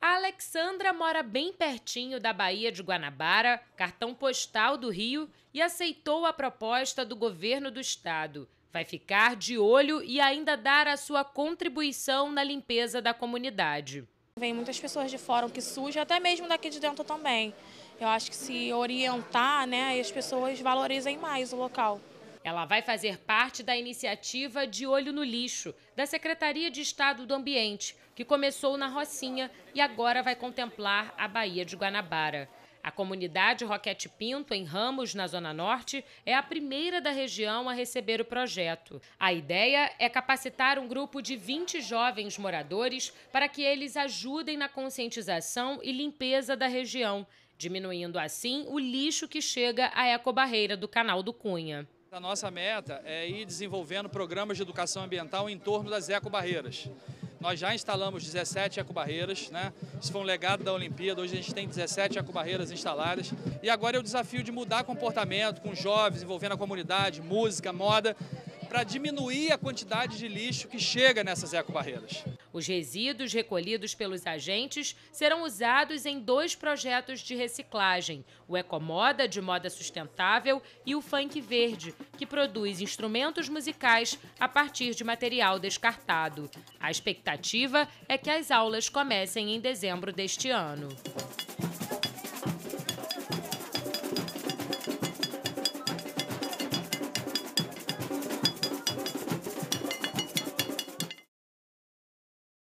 A Alexandra mora bem pertinho da Baía de Guanabara, cartão postal do Rio, e aceitou a proposta do governo do estado. Vai ficar de olho e ainda dar a sua contribuição na limpeza da comunidade. Vem muitas pessoas de fora que sujam, até mesmo daqui de dentro também. Eu acho que se orientar, né, as pessoas valorizem mais o local. Ela vai fazer parte da iniciativa De Olho no Lixo, da Secretaria de Estado do Ambiente, que começou na Rocinha e agora vai contemplar a Baía de Guanabara. A comunidade Roquete Pinto, em Ramos, na Zona Norte, é a primeira da região a receber o projeto. A ideia é capacitar um grupo de 20 jovens moradores para que eles ajudem na conscientização e limpeza da região, diminuindo assim o lixo que chega à ecobarreira do Canal do Cunha. A nossa meta é ir desenvolvendo programas de educação ambiental em torno das ecobarreiras. Nós já instalamos 17 ecobarreiras, né? Isso foi um legado da Olimpíada, hoje a gente tem 17 ecobarreiras instaladas. E agora é o desafio de mudar comportamento com jovens, envolvendo a comunidade, música, moda, para diminuir a quantidade de lixo que chega nessas ecobarreiras. Os resíduos recolhidos pelos agentes serão usados em dois projetos de reciclagem: o Ecomoda, de moda sustentável, e o Funk Verde, que produz instrumentos musicais a partir de material descartado. A expectativa é que as aulas comecem em dezembro deste ano.